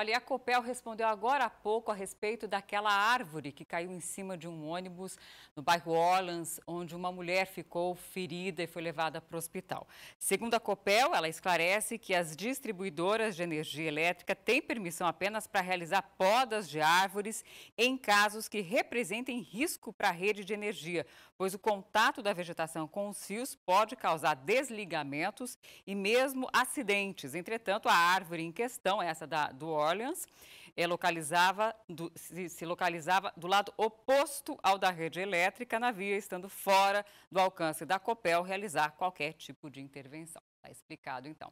Olha, a Copel respondeu agora há pouco a respeito daquela árvore que caiu em cima de um ônibus no bairro Orleans, onde uma mulher ficou ferida e foi levada para o hospital. Segundo a Copel, ela esclarece que as distribuidoras de energia elétrica têm permissão apenas para realizar podas de árvores em casos que representem risco para a rede de energia, pois o contato da vegetação com os fios pode causar desligamentos e mesmo acidentes. Entretanto, a árvore em questão, essa da, do Orleans é, localizava do, se, se, localizava do lado oposto ao da rede elétrica na via, estando fora do alcance da COPEL realizar qualquer tipo de intervenção. Está explicado, então.